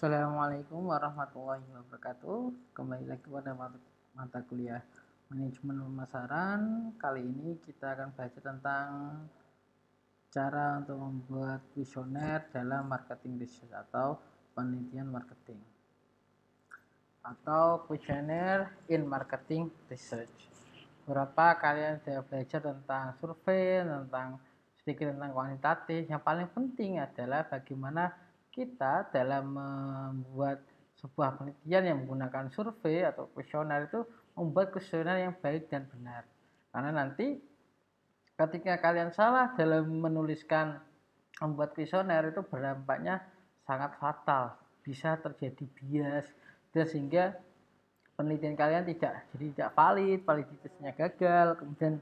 Assalamualaikum warahmatullahi wabarakatuh. Kembali lagi pada mata kuliah manajemen pemasaran. Kali ini kita akan belajar tentang cara untuk membuat visioner dalam marketing research atau penelitian marketing atau questionnaire in marketing research. berapa kalian sudah belajar tentang survei, tentang sedikit tentang kuantitatif. Yang paling penting adalah bagaimana kita dalam membuat sebuah penelitian yang menggunakan survei atau kuesioner itu membuat kuesioner yang baik dan benar. Karena nanti ketika kalian salah dalam menuliskan membuat kuesioner itu berdampaknya sangat fatal, bisa terjadi bias dan sehingga penelitian kalian tidak jadi tidak valid, validitasnya gagal, kemudian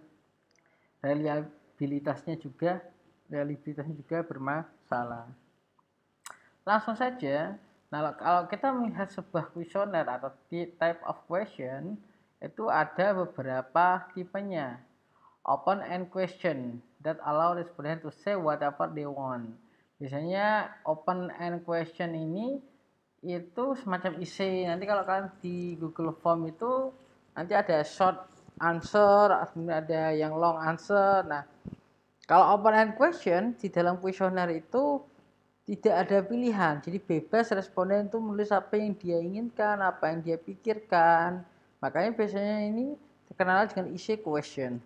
reliabilitasnya juga reliabilitasnya juga bermasalah. Langsung saja, nah kalau kita melihat sebuah kuesioner atau type of question, itu ada beberapa tipenya. Open end question that allow respondent to say whatever they want. Biasanya open end question ini itu semacam isi. Nanti kalau kalian di Google Form itu nanti ada short answer, ada yang long answer. Nah, kalau open end question di dalam kuesioner itu tidak ada pilihan jadi bebas responden itu menulis apa yang dia inginkan apa yang dia pikirkan makanya biasanya ini terkenal dengan essay question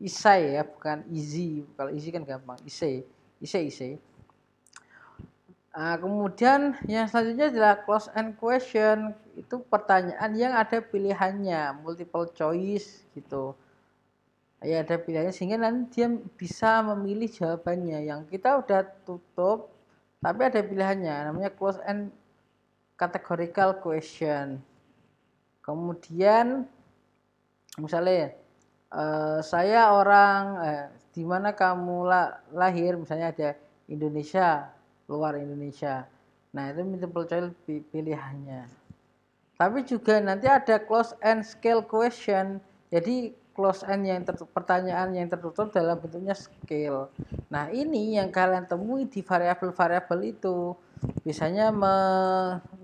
isai ya bukan easy kalau easy kan gampang isai isai isai Nah, kemudian yang selanjutnya adalah close end question itu pertanyaan yang ada pilihannya multiple choice gitu ya ada pilihannya sehingga nanti dia bisa memilih jawabannya yang kita udah tutup tapi ada pilihannya, namanya close and categorical question. Kemudian misalnya uh, saya orang uh, di mana kamu la lahir misalnya ada Indonesia, luar Indonesia. Nah, itu multiple choice pilihannya. Tapi juga nanti ada close and scale question. Jadi close end yang pertanyaan yang tertutup dalam bentuknya scale. Nah, ini yang kalian temui di variabel-variabel itu biasanya me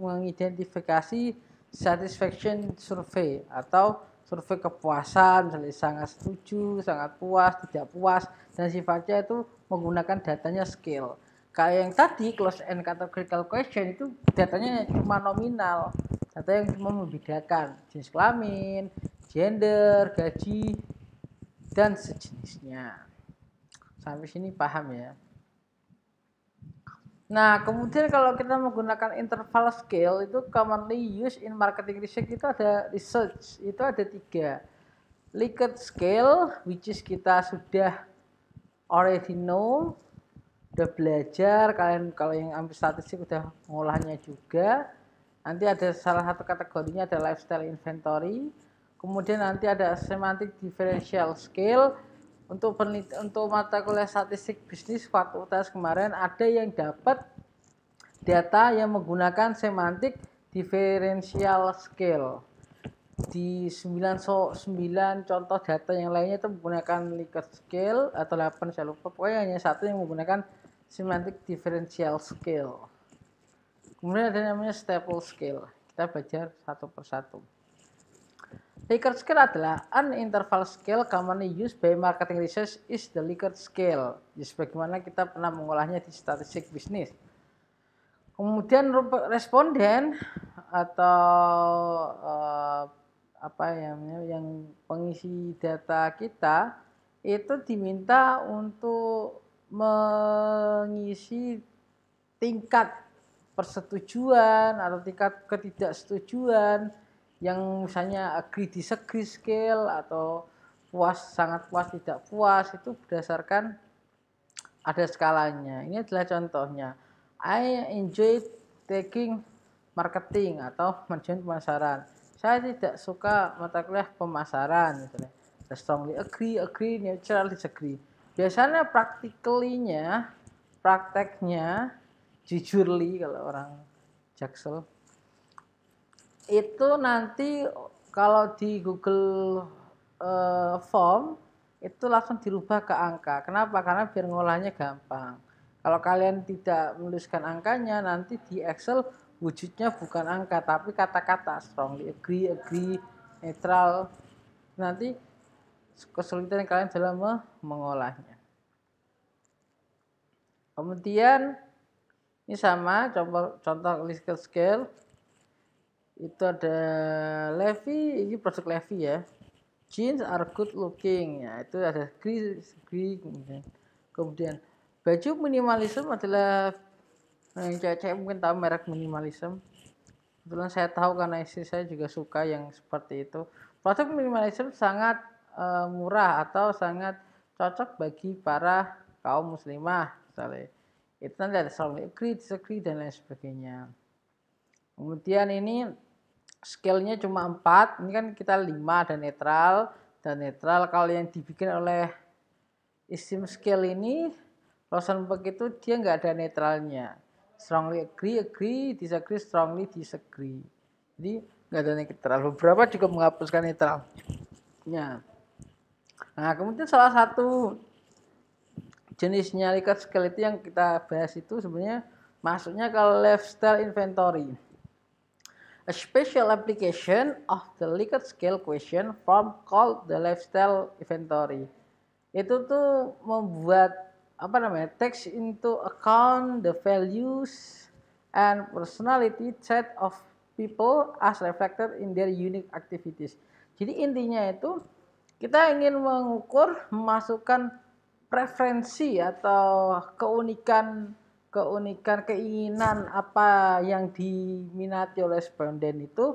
mengidentifikasi satisfaction survey atau survei kepuasan, misalnya sangat setuju, sangat puas, tidak puas, dan sifatnya itu menggunakan datanya scale. Kayak yang tadi close end critical question itu datanya cuma nominal, data yang cuma membedakan jenis kelamin, gender, gaji, dan sejenisnya. Sampai sini paham ya. Nah, kemudian kalau kita menggunakan interval scale itu commonly used in marketing research itu ada research, itu ada tiga. Likert scale, which is kita sudah already know, udah belajar, kalian kalau yang ambil statistik udah ngolahnya juga. Nanti ada salah satu kategorinya ada lifestyle inventory, Kemudian nanti ada semantik differential scale Untuk untuk mata kuliah statistik bisnis fakultas kemarin ada yang dapat data yang menggunakan semantik differential scale Di 9, so, contoh data yang lainnya itu menggunakan Likert scale atau 8 saya lupa. Pokoknya hanya satu yang menggunakan semantik differential scale Kemudian ada namanya staple scale Kita belajar satu persatu. Likert scale adalah an interval scale commonly used by marketing research is the Likert scale. Ya, sebagaimana kita pernah mengolahnya di statistik bisnis. Kemudian responden atau uh, apa yang yang pengisi data kita itu diminta untuk mengisi tingkat persetujuan atau tingkat ketidaksetujuan yang misalnya agree disagree scale atau puas sangat puas tidak puas itu berdasarkan ada skalanya ini adalah contohnya I enjoy taking marketing atau manajemen pemasaran saya tidak suka mata kuliah pemasaran misalnya strongly agree agree neutral disagree biasanya practically-nya, prakteknya jujurly kalau orang jaksel itu nanti kalau di Google uh, Form itu langsung dirubah ke angka. Kenapa? Karena biar ngolahnya gampang. Kalau kalian tidak menuliskan angkanya, nanti di Excel wujudnya bukan angka, tapi kata-kata strongly agree, agree, netral. Nanti kesulitan kalian dalam mengolahnya. Kemudian ini sama contoh contoh list scale itu ada Levi ini produk Levi ya jeans are good looking ya itu ada green, green kemudian baju minimalism adalah yang cewek-cewek mungkin tahu merek minimalism kebetulan saya tahu karena istri saya juga suka yang seperti itu produk minimalism sangat uh, murah atau sangat cocok bagi para kaum muslimah misalnya itu nanti ada selalu agree disagree dan lain sebagainya Kemudian ini scale cuma 4, ini kan kita 5 dan netral dan netral kalau yang dibikin oleh isim scale ini Rosenberg itu dia nggak ada netralnya. Strongly agree, agree, disagree, strongly disagree. Jadi nggak ada netral. Beberapa juga menghapuskan netralnya. Nah, kemudian salah satu jenisnya Likert scale itu yang kita bahas itu sebenarnya masuknya ke lifestyle inventory a special application of the Likert scale question from called the lifestyle inventory. Itu tuh membuat apa namanya takes into account the values and personality set of people as reflected in their unique activities. Jadi intinya itu kita ingin mengukur memasukkan preferensi atau keunikan keunikan keinginan apa yang diminati oleh responden itu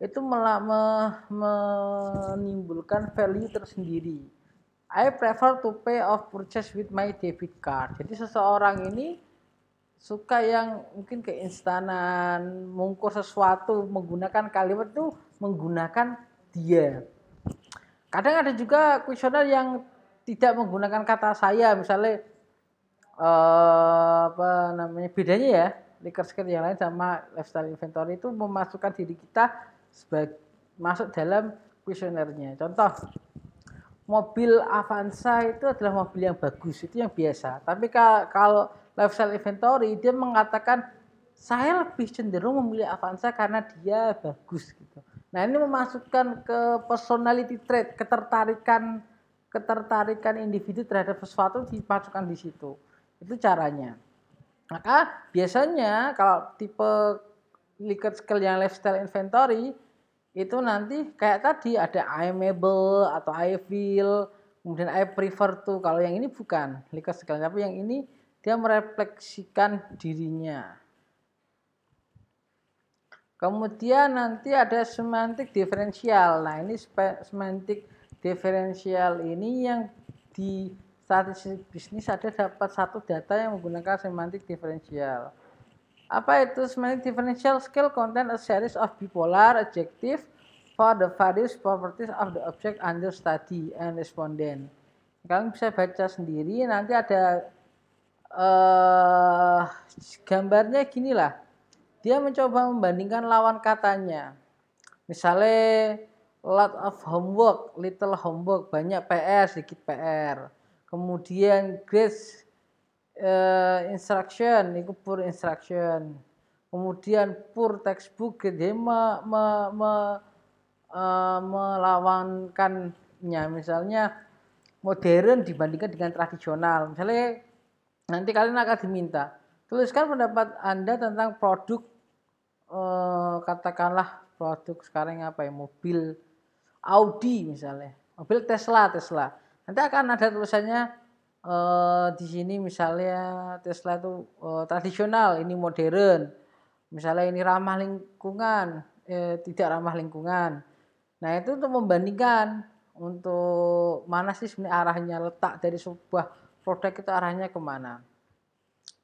itu melak, me, menimbulkan value tersendiri. I prefer to pay off purchase with my debit card. Jadi seseorang ini suka yang mungkin keinstanan, mengukur sesuatu menggunakan kalimat itu menggunakan dia. Kadang ada juga kuesioner yang tidak menggunakan kata saya, misalnya Eh, apa namanya bedanya ya liquor skill yang lain sama lifestyle inventory itu memasukkan diri kita sebagai masuk dalam kuesionernya. Contoh mobil Avanza itu adalah mobil yang bagus, itu yang biasa. Tapi kalau lifestyle inventory dia mengatakan saya lebih cenderung memilih Avanza karena dia bagus gitu. Nah, ini memasukkan ke personality trait, ketertarikan ketertarikan individu terhadap sesuatu dimasukkan di situ. Itu caranya. Maka biasanya kalau tipe liquid skill yang lifestyle inventory itu nanti kayak tadi ada I able atau I feel, kemudian I prefer to. Kalau yang ini bukan liquid skill, tapi yang ini dia merefleksikan dirinya. Kemudian nanti ada semantik diferensial. Nah, ini semantik diferensial ini yang di saat bisnis ada dapat satu data yang menggunakan semantik diferensial. Apa itu semantik differential scale content a series of bipolar adjective for the various properties of the object under study and respondent. Kalian bisa baca sendiri, nanti ada uh, gambarnya gini lah. Dia mencoba membandingkan lawan katanya. Misalnya, lot of homework, little homework, banyak PR, sedikit PR kemudian grace uh, eh, instruction itu pure instruction kemudian pure textbook gede me, me, me, uh, melawankannya misalnya modern dibandingkan dengan tradisional misalnya nanti kalian akan diminta tuliskan pendapat anda tentang produk uh, katakanlah produk sekarang apa ya mobil Audi misalnya mobil Tesla Tesla Nanti akan ada tulisannya eh, di sini misalnya Tesla itu eh, tradisional, ini modern. Misalnya ini ramah lingkungan, eh, tidak ramah lingkungan. Nah itu untuk membandingkan untuk mana sih sebenarnya arahnya letak dari sebuah produk itu arahnya kemana.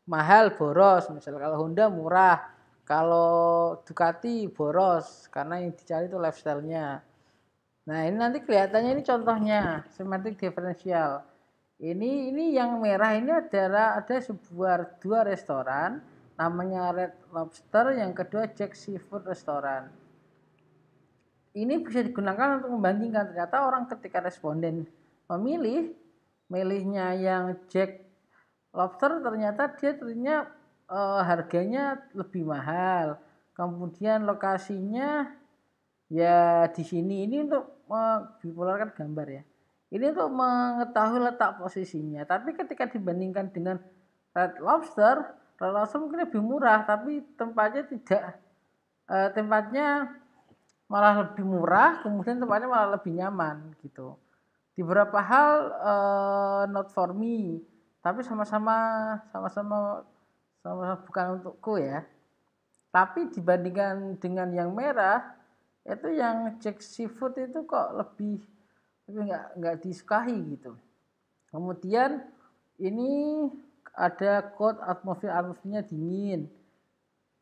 Mahal boros, misalnya kalau Honda murah, kalau Ducati boros karena yang dicari itu lifestyle-nya Nah, ini nanti kelihatannya ini contohnya semantik diferensial. Ini ini yang merah ini adalah ada sebuah dua restoran namanya Red Lobster, yang kedua Jack Seafood Restoran. Ini bisa digunakan untuk membandingkan ternyata orang ketika responden memilih milihnya yang Jack Lobster ternyata dia ternyata uh, harganya lebih mahal. Kemudian lokasinya ya di sini ini untuk dipolarkan gambar ya. Ini untuk mengetahui letak posisinya. Tapi ketika dibandingkan dengan red lobster, red lobster mungkin lebih murah, tapi tempatnya tidak eh, tempatnya malah lebih murah, kemudian tempatnya malah lebih nyaman gitu. Di beberapa hal eh, not for me, tapi sama sama-sama sama-sama sama bukan untukku ya. Tapi dibandingkan dengan yang merah, itu yang cek Seafood itu kok lebih lebih nggak nggak disukai gitu. Kemudian ini ada cold atmosfer atmosfernya dingin.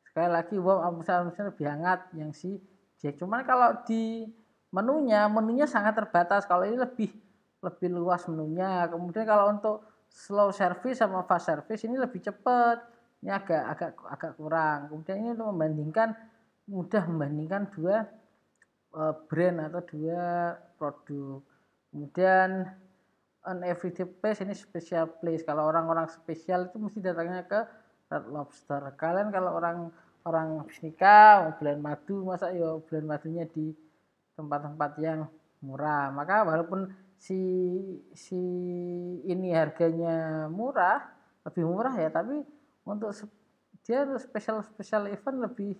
Sekali lagi warm atmosfer atmosfer lebih hangat yang si Jack. Cuman kalau di menunya menunya sangat terbatas. Kalau ini lebih lebih luas menunya. Kemudian kalau untuk slow service sama fast service ini lebih cepat. Ini agak agak agak kurang. Kemudian ini untuk membandingkan mudah membandingkan dua uh, brand atau dua produk kemudian an everyday place ini special place kalau orang-orang spesial itu mesti datangnya ke Red Lobster kalian kalau orang orang habis nikah mau bulan madu masa ya bulan madunya di tempat-tempat yang murah maka walaupun si si ini harganya murah lebih murah ya tapi untuk dia special special event lebih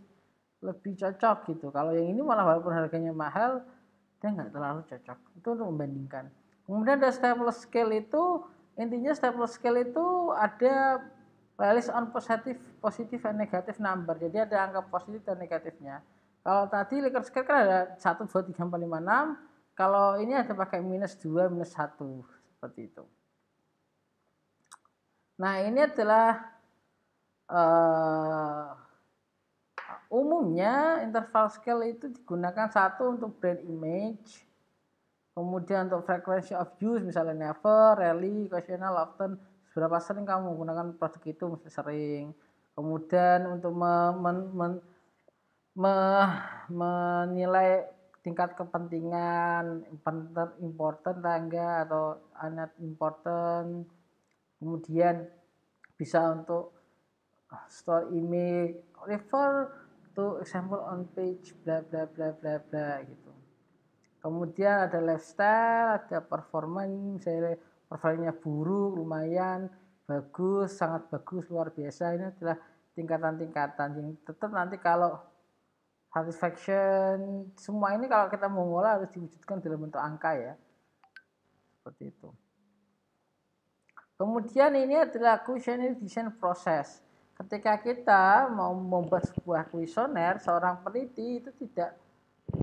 lebih cocok gitu kalau yang ini malah walaupun harganya mahal dia nggak terlalu cocok itu untuk membandingkan kemudian ada staples scale itu intinya staples scale itu ada relies on positif positif dan negatif number jadi ada angka positif dan negatifnya kalau tadi Likert scale kan ada 1, 2, 3, 4, 5, 6 kalau ini ada pakai minus 2, minus 1 seperti itu nah ini adalah uh, Umumnya interval scale itu digunakan satu untuk brand image, kemudian untuk frequency of use misalnya never, rarely, occasional, often, seberapa sering kamu menggunakan produk itu mesti sering. Kemudian untuk me, men, men, me, menilai tingkat kepentingan important, important tangga atau anak important. Kemudian bisa untuk store image, refer to example on page bla bla bla bla bla gitu. Kemudian ada lifestyle, ada performance, misalnya performanya buruk, lumayan, bagus, sangat bagus, luar biasa. Ini adalah tingkatan-tingkatan yang tetap nanti kalau satisfaction semua ini kalau kita mau mulai harus diwujudkan dalam bentuk angka ya. Seperti itu. Kemudian ini adalah questionnaire design process. Ketika kita mau membuat sebuah kuesioner, seorang peneliti itu tidak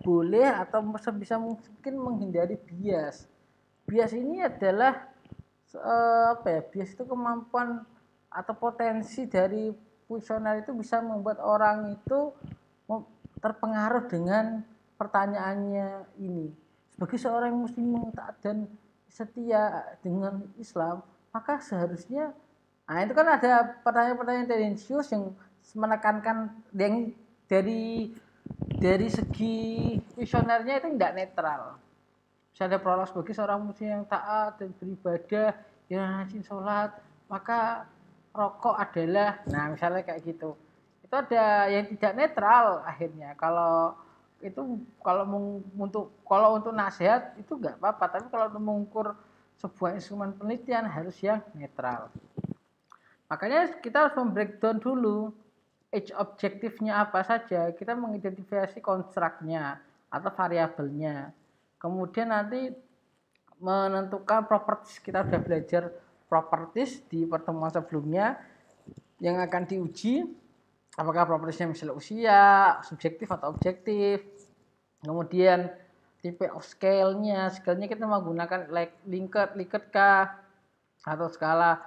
boleh atau bisa mungkin menghindari bias. Bias ini adalah eh, apa ya? Bias itu kemampuan atau potensi dari kuesioner itu bisa membuat orang itu terpengaruh dengan pertanyaannya ini. Sebagai seorang muslim yang taat dan setia dengan Islam, maka seharusnya Nah itu kan ada pertanyaan-pertanyaan dari Insius yang menekankan yang dari dari segi visionernya itu tidak netral. Misalnya prolog bagi seorang muslim yang taat dan beribadah, yang rajin sholat, maka rokok adalah, nah misalnya kayak gitu. Itu ada yang tidak netral akhirnya. Kalau itu kalau untuk kalau untuk nasihat itu nggak apa-apa, tapi kalau untuk mengukur sebuah instrumen penelitian harus yang netral. Makanya kita harus membreakdown dulu each objektifnya apa saja. Kita mengidentifikasi konstruknya atau variabelnya. Kemudian nanti menentukan properties kita sudah belajar properties di pertemuan sebelumnya yang akan diuji apakah propertiesnya misalnya usia, subjektif atau objektif. Kemudian tipe of scale-nya, scale-nya kita menggunakan like linked, linked kah atau skala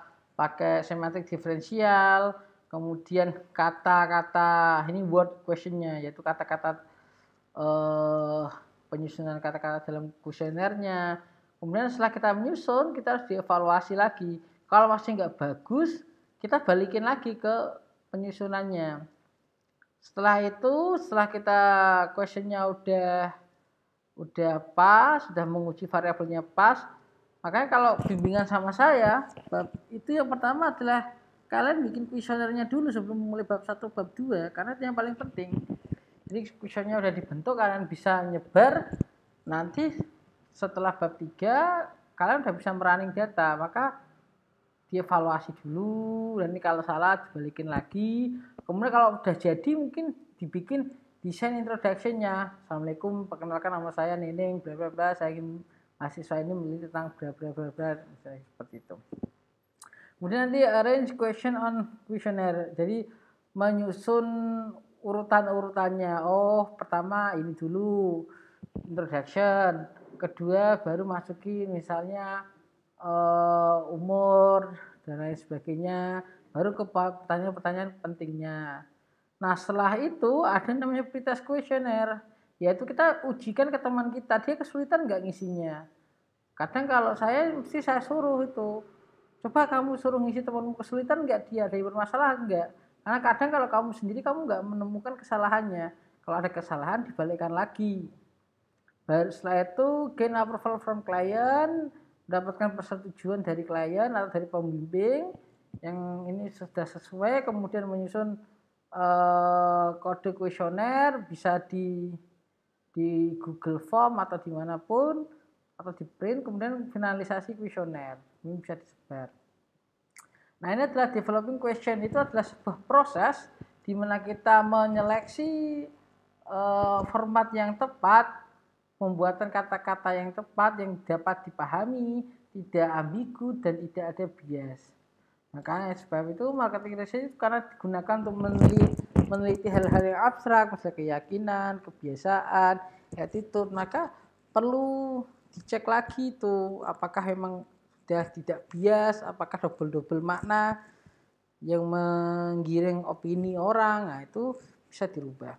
pakai semantik diferensial, kemudian kata-kata ini word questionnya yaitu kata-kata eh, penyusunan kata-kata dalam kuesionernya. Kemudian setelah kita menyusun, kita harus dievaluasi lagi. Kalau masih nggak bagus, kita balikin lagi ke penyusunannya. Setelah itu, setelah kita questionnya udah udah pas, sudah menguji variabelnya pas, Makanya kalau bimbingan sama saya, bab itu yang pertama adalah kalian bikin kuesionernya dulu sebelum mulai bab 1, bab 2 karena itu yang paling penting. Jadi kuesionernya sudah dibentuk, kalian bisa nyebar nanti setelah bab 3 kalian udah bisa merunning data, maka dievaluasi dulu dan ini kalau salah dibalikin lagi. Kemudian kalau udah jadi mungkin dibikin desain introduction-nya. Assalamualaikum, perkenalkan nama saya Neneng, bla bla saya ingin mahasiswa ini memiliki tentang bla bla bla bla misalnya seperti itu. Kemudian nanti arrange question on questionnaire. Jadi menyusun urutan-urutannya. Oh, pertama ini dulu introduction, kedua baru masuki misalnya uh, umur dan lain sebagainya, baru ke pertanyaan-pertanyaan pentingnya. Nah, setelah itu ada namanya pretest questionnaire yaitu kita ujikan ke teman kita dia kesulitan nggak ngisinya kadang kalau saya mesti saya suruh itu coba kamu suruh ngisi temanmu kesulitan nggak dia ada bermasalah nggak karena kadang kalau kamu sendiri kamu nggak menemukan kesalahannya kalau ada kesalahan dibalikkan lagi baru setelah itu gain approval from client dapatkan persetujuan dari klien atau dari pembimbing yang ini sudah sesuai kemudian menyusun uh, kode kuesioner bisa di di Google Form atau dimanapun atau di print kemudian finalisasi kuesioner ini bisa disebar nah ini adalah developing question itu adalah sebuah proses di mana kita menyeleksi uh, format yang tepat pembuatan kata-kata yang tepat yang dapat dipahami tidak ambigu dan tidak ada bias makanya karena sebab itu marketing research karena digunakan untuk meneliti meneliti hal-hal yang abstrak, misalnya keyakinan, kebiasaan, attitude, maka perlu dicek lagi itu apakah memang sudah tidak bias, apakah double-double makna yang menggiring opini orang, nah itu bisa dirubah.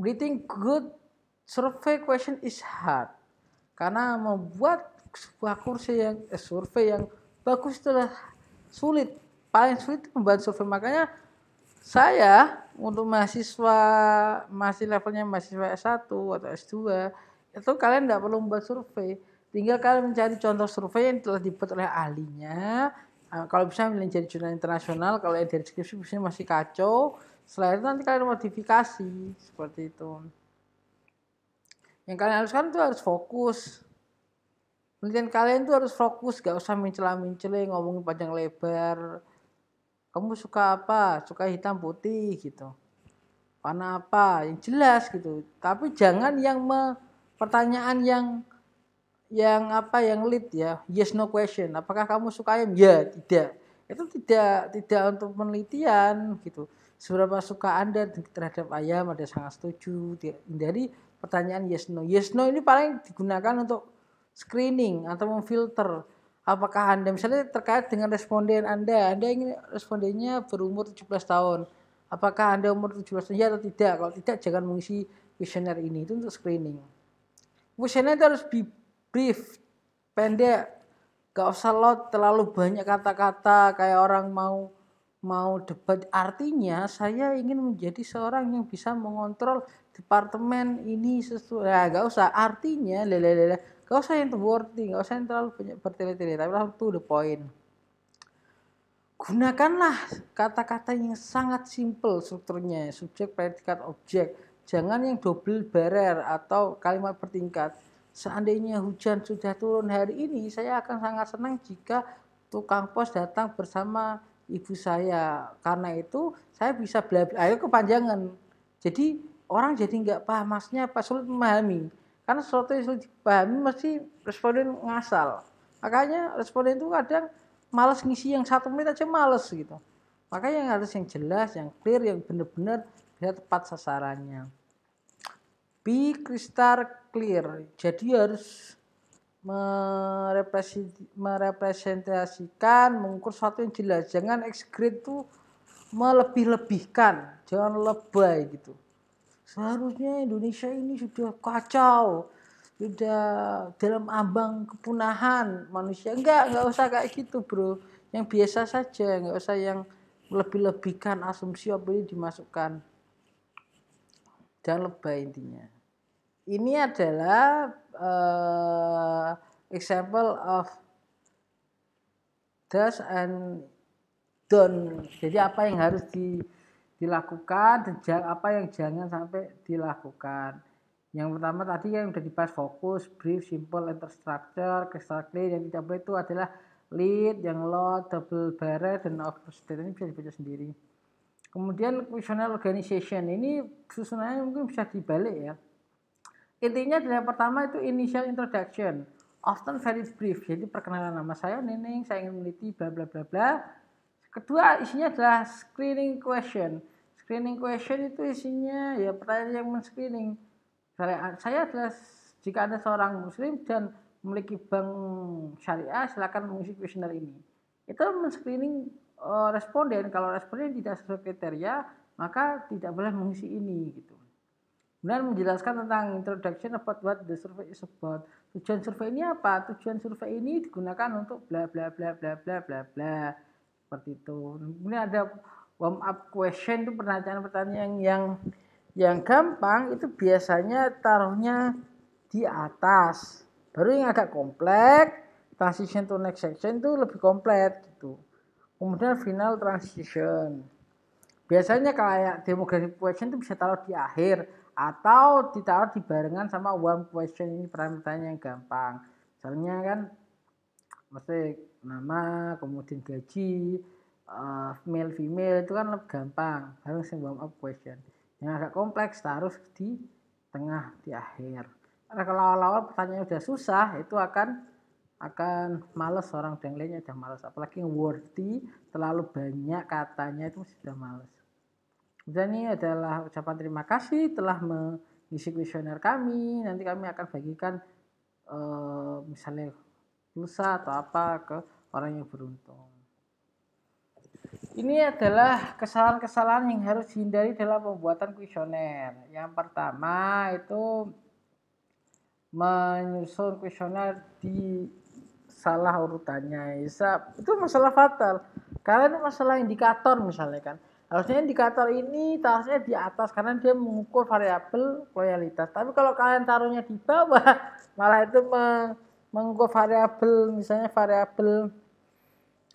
Reading good survey question is hard karena membuat sebuah kursi yang eh, survei yang bagus itulah sulit paling sulit membuat survei makanya saya untuk mahasiswa masih levelnya mahasiswa S1 atau S2 itu kalian tidak perlu membuat survei tinggal kalian mencari contoh survei yang telah dibuat oleh ahlinya ah, kalau bisa milih jadi jurnal internasional kalau yang dari deskripsi biasanya masih kacau setelah itu nanti kalian modifikasi seperti itu yang kalian haruskan itu harus fokus penelitian kalian itu harus fokus gak usah mencela mencela ngomongin panjang lebar kamu suka apa suka hitam putih gitu warna apa yang jelas gitu tapi jangan yang me, pertanyaan yang yang apa yang lead ya yes no question apakah kamu suka ayam ya tidak itu tidak tidak untuk penelitian gitu seberapa suka anda terhadap ayam ada sangat setuju dari pertanyaan yes no yes no ini paling digunakan untuk screening atau memfilter apakah Anda misalnya terkait dengan responden Anda, Anda ingin respondennya berumur 17 tahun. Apakah Anda umur 17 tahun ya atau tidak? Kalau tidak jangan mengisi kuesioner ini. Itu untuk screening. Kuesioner itu harus be brief, pendek. Gak usah lot terlalu banyak kata-kata kayak orang mau mau debat artinya saya ingin menjadi seorang yang bisa mengontrol departemen ini sesuai nah, gak usah artinya lelelele Gak usah yang terlalu gak usah yang terlalu bertele-tele, tapi langsung to the point. Gunakanlah kata-kata yang sangat simpel strukturnya, subjek, predikat, objek. Jangan yang double barrier atau kalimat bertingkat. Seandainya hujan sudah turun hari ini, saya akan sangat senang jika tukang pos datang bersama ibu saya. Karena itu saya bisa bela bla. Ayo kepanjangan. Jadi orang jadi nggak paham maksudnya apa sulit memahami. Karena sesuatu yang sulit dipahami mesti responden ngasal. Makanya responden itu kadang males ngisi yang satu menit aja males gitu. Makanya yang harus yang jelas, yang clear, yang benar-benar bisa tepat sasarannya. Be crystal clear. Jadi harus merepresentasikan, mengukur sesuatu yang jelas. Jangan excrete itu melebih-lebihkan, jangan lebay gitu. Seharusnya Indonesia ini sudah kacau, sudah dalam ambang kepunahan manusia. Enggak, enggak usah kayak gitu, Bro. Yang biasa saja, enggak usah yang lebih-lebihkan asumsi apa ini dimasukkan. Jangan lebay intinya. Ini adalah uh, example of does and don't. Jadi apa yang harus di dilakukan dan apa yang jangan sampai dilakukan. Yang pertama tadi yang sudah dibahas fokus, brief, simple, and structure, crystal clear yang tidak boleh itu adalah lead, yang load, double barrel, dan overstate ini bisa dibaca sendiri. Kemudian functional organization ini susunannya mungkin bisa dibalik ya. Intinya adalah yang pertama itu initial introduction, often very brief. Jadi perkenalan nama saya Nining, saya ingin meneliti bla bla bla bla Kedua isinya adalah screening question. Screening question itu isinya ya pertanyaan yang men-screening. Saya, adalah jika Anda seorang muslim dan memiliki bank syariah silakan mengisi kuesioner ini. Itu men-screening uh, responden kalau responden tidak sesuai kriteria maka tidak boleh mengisi ini gitu. Kemudian menjelaskan tentang introduction about what the survey is about. Tujuan survei ini apa? Tujuan survei ini digunakan untuk bla bla bla bla bla bla bla seperti itu kemudian ada warm up question itu pertanyaan-pertanyaan yang yang yang gampang itu biasanya taruhnya di atas baru yang agak kompleks transition to next section itu lebih kompleks gitu kemudian final transition biasanya kayak demographic question itu bisa taruh di akhir atau ditaruh di barengan sama warm question ini pertanyaan yang gampang misalnya kan mesti nama kemudian gaji uh, male female itu kan lebih gampang Harus sing warm up question yang agak kompleks harus di tengah di akhir karena kalau lawan awal pertanyaan udah susah itu akan akan males orang lainnya udah males apalagi yang wordy terlalu banyak katanya itu sudah males dan ini adalah ucapan terima kasih telah mengisi kuesioner kami nanti kami akan bagikan uh, misalnya dosa atau apa ke orang yang beruntung. Ini adalah kesalahan-kesalahan yang harus dihindari dalam pembuatan kuesioner. Yang pertama itu menyusun kuesioner di salah urutannya. Itu masalah fatal. Karena ini masalah indikator misalnya kan. Harusnya indikator ini taruhnya di atas karena dia mengukur variabel loyalitas. Tapi kalau kalian taruhnya di bawah, malah itu mengukur variabel misalnya variabel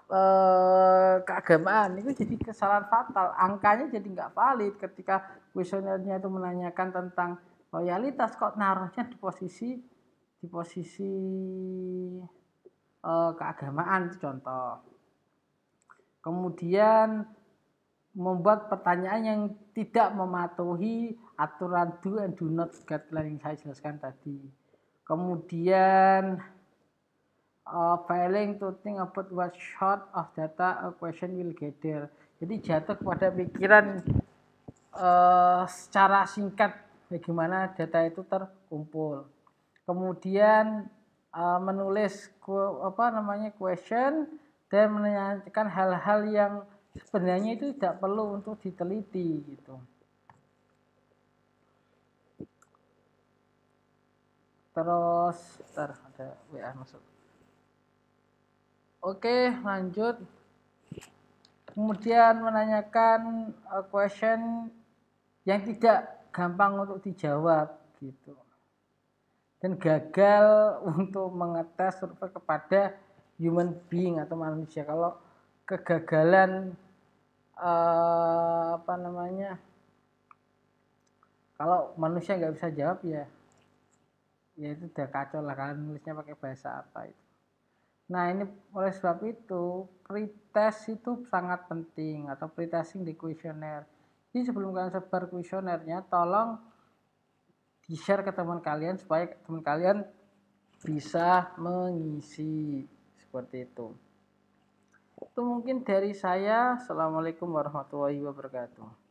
uh, keagamaan itu jadi kesalahan fatal angkanya jadi nggak valid ketika kuesionernya itu menanyakan tentang loyalitas kok naruhnya di posisi di posisi uh, keagamaan contoh kemudian membuat pertanyaan yang tidak mematuhi aturan do and do not guideline yang saya jelaskan tadi Kemudian uh, failing to think about what short of data a question will gather. Jadi jatuh kepada pikiran uh, secara singkat bagaimana data itu terkumpul. Kemudian uh, menulis apa namanya question dan menanyakan hal-hal yang sebenarnya itu tidak perlu untuk diteliti gitu. terus ntar ada WA masuk oke lanjut kemudian menanyakan a uh, question yang tidak gampang untuk dijawab gitu dan gagal untuk mengetes survei kepada human being atau manusia kalau kegagalan uh, apa namanya kalau manusia nggak bisa jawab ya ya itu udah kacau lah kalian nulisnya pakai bahasa apa itu nah ini oleh sebab itu pretest itu sangat penting atau pretesting di kuesioner jadi sebelum kalian sebar kuesionernya tolong di share ke teman kalian supaya teman kalian bisa mengisi seperti itu itu mungkin dari saya assalamualaikum warahmatullahi wabarakatuh